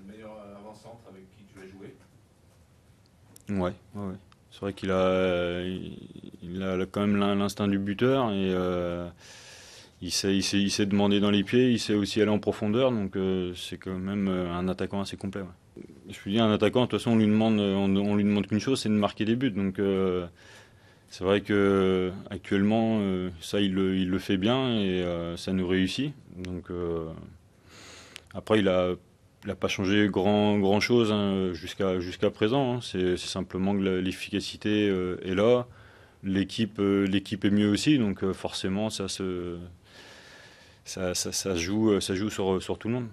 c'est le meilleur euh, avant-centre avec qui tu as joué. Ouais, C'est vrai qu'il a, euh, il a quand même l'instinct du buteur et euh, il, sait, il, sait, il sait demander dans les pieds, il sait aussi aller en profondeur, donc c'est quand même un attaquant assez complet. Je suis dis, un attaquant, de toute façon, on lui demande, on, lui demande qu'une chose, c'est de marquer des buts. Donc c'est vrai que actuellement, ça, il le, il le, fait bien et ça nous réussit. Donc après, il a il n'a pas changé grand, grand chose hein, jusqu'à présent. Hein. C'est simplement que l'efficacité euh, est là. Euh, l'équipe est mieux aussi, donc euh, forcément, ça se, ça, joue, ça joue sur, sur tout le monde.